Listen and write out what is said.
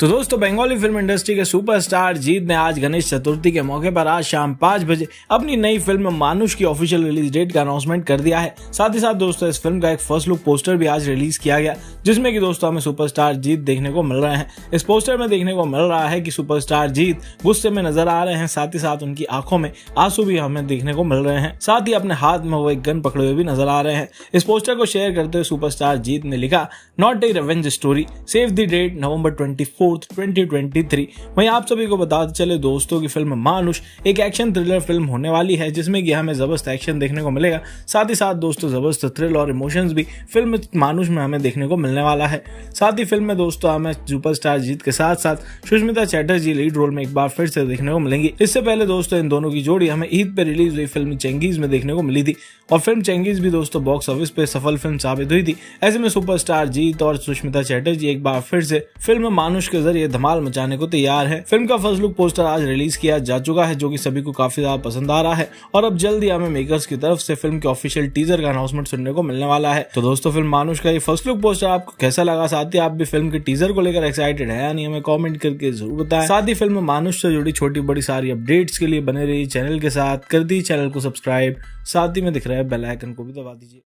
तो दोस्तों Bengali film industry के सुपरस्टार जीत ने आज गणेश चतुर्थी के मौके पर आज शाम पाँच बजे अपनी नई फिल्म मानुष की ऑफिशियल रिलीज डेट का अनाउंसमेंट कर दिया है साथ ही साथ दोस्तों इस फिल्म का एक फर्स्ट लुक पोस्टर भी आज रिलीज किया गया जिसमें कि दोस्तों हमें सुपरस्टार जीत देखने को मिल रहे हैं इस पोस्टर में देखने को मिल रहा है की सुपर जीत गुस्से में नजर आ रहे हैं साथ ही साथ उनकी आंखों में आंसू भी हमें देखने को मिल रहे हैं साथ ही अपने हाथ में वो एक गन पकड़े हुए भी नजर आ रहे हैं इस पोस्टर को शेयर करते हुए सुपरस्टार जीत ने लिखा not a revenge story save the date November twenty fourth three वहीं आप सभी को बताते चले दोस्तों की फिल्म मानुष एक एक्शन थ्रिलर फिल्म होने वाली है जिसमें कि हमें जबरदस्त एक्शन देखने को मिलेगा साथ ही साथ दोस्तों जबरदस्त थ्रिल और इमोशंस भी फिल्म मानुष में हमें देखने को मिलने वाला है साथ ही फिल्म में दोस्तों हमें सुपरस्टार जीत के साथ साथ सुष्मिता चैटर्जी लीड रोल में एक बार फिर से देखने को मिलेंगी इससे पहले दोस्तों इन दोनों की जोड़ी हमें ईद पर रिलीज हुई फिल्म चेंगीज में देखने को मिली थी और फिल्म चेंगीज भी दोस्तों बॉक्स ऑफिस पे सफल फिल्म साबित हुई थी ऐसे में सुपरस्टार जीत और सुष्मिता चैटर्जी एक बार फिर से फिल्म मानुष के जरिए धमाल मचाने को तैयार है फिल्म का फर्स्ट लुक पोस्टर आज रिलीज किया जा चुका है जो की सभी को काफी ज्यादा पसंद आ रहा है और अब जल्द ही हमें मेकर्स की तरफ से फिल्म के ऑफिशियल टीजर का अनाउंसमेंट सुनने को मिलने वाला है तो दोस्तों फिल्म मानुष का ये फर्स्ट लुक पोस्टर आपको कैसा लगा साथ ही आप भी फिल्म के टीजर को लेकर एक्साइटेड है यानी हमें कॉमेंट करके जरूर बताएं साथ ही फिल्म मानुष से जुड़ी छोटी बड़ी सारी अपडेट्स के लिए बने रही चैनल के साथ कर दी चैनल को सब्सक्राइब साथ ही में दिख रहा है बेलाइकन को भी दबा दीजिए